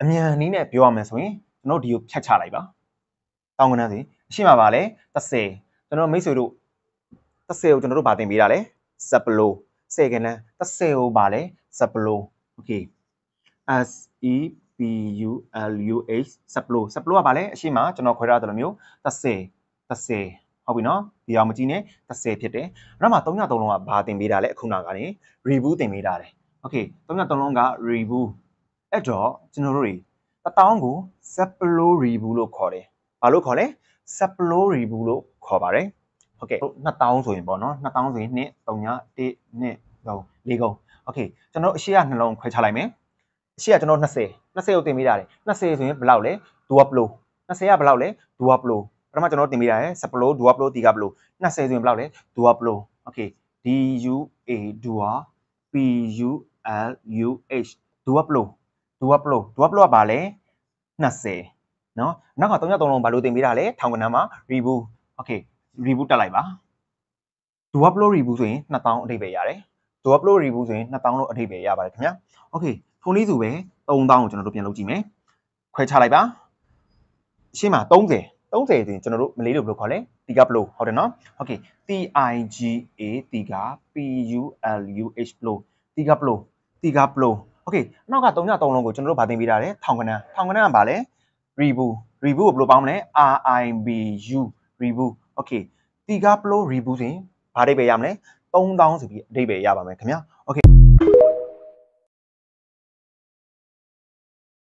အမြန်နည်းနဲ့ပြောရမယ်ဆိုရင်ကျွန်တော်ဒီကိုဖြတ်ချလိုက်ပါတောင်းကနန်းစီအရှိမပါလဲ30ကျွန်တော်မိတ်ဆွေတို့30ကိုကျွန်တော်တို့ဗာတင်ပေးတာလဲဇက်ပလို10ကနန်း30ကိုဗာလဲဇက်ပလိုโอเค S E P U L U H ဇက်ပလိုဇက်ပလိုကဗာလဲအရှိမကျွန်တော်ခွဲထားတယ်လို့မျိုး30 30ဟုတ်ပြီနော်ဒီအောင်မကြည့်နဲ့30ဖြစ်တယ်အဲ့မှာ3ည3လုံးကဘာတင်ပေးတာလဲအခုနာကနေ review တင်ပေးတာတယ်โอเค3ည3လုံးက review အဲ့တော့ကျွန်တော်တို့တွေတတောင်းကို sapillary ဘူးလို့ခေါ်တယ်ဘာလို့ခေါ်လဲ sapillary ဘူးလို့ခေါ်ပါတယ်ဟုတ်ကဲ့2000ဆိုရင်ပေါ့နော်2000ဆိုရင်2 3ည1နှစ်3 4ကုန်းโอเคကျွန်တော်အရှိကနှလုံးခွဲခြားလိုက်မယ်အရှိကကျွန်တော်20 20ကိုတင်ပေးတာတယ်20ဆိုရင်ဘယ်လောက်လဲ dual flow 20ကဘယ်လောက်လဲ dual flow ပထမကျွန်တော်တင်ပေးတာရယ် supply dual flow တီကဘယ်လို20ဆိုရင်ဘယ်လောက်လဲ dual flow โอเค d u a dual p u l u h dual flow dual flow dual flow ကဘာလဲ20เนาะနောက်က3ရက်3လုံးဘာလို့တင်ပေးတာလဲထောင်ကနန်းမှာ reboot okay reboot တက်လိုက်ပါ dual flow reboot ဆိုရင်2000အထိပဲရတယ် dual flow reboot ဆိုရင်2000လို့အထိပဲရပါတယ်ခင်ဗျာ okay ထုံလေးဆိုပဲ3000ကိုကျွန်တော်တို့ပြန်လုပ်ကြည့်မယ်ခွဲခြားလိုက်ပါရှေ့မှာ30 30တင်ကျွန်တော်တို့မလေးလို့ဘယ်လိုခေါ်လဲတီကဘလိုဟုတ်တယ်နော်โอเค T I G A တီက P U L U H ဘလိုတီကဘလိုတီကဘလို Okay နောက်က3ည3လုံးကိုကျွန်တော်တို့ဗာသင်ပေးထားတယ်ထောင်ကနန်းထောင်ကနန်းကဗာလဲ ribu ribu ကိုဘယ်လိုပေါင်းမလဲ ribu ribu okay တီကာပလို ribu ဆိုရင်ဗာအဓိပ္ပာယ်ရမလဲ3000ဆိုပြီးအဓိပ္ပာယ်ရပါမယ်ခင်ဗျာ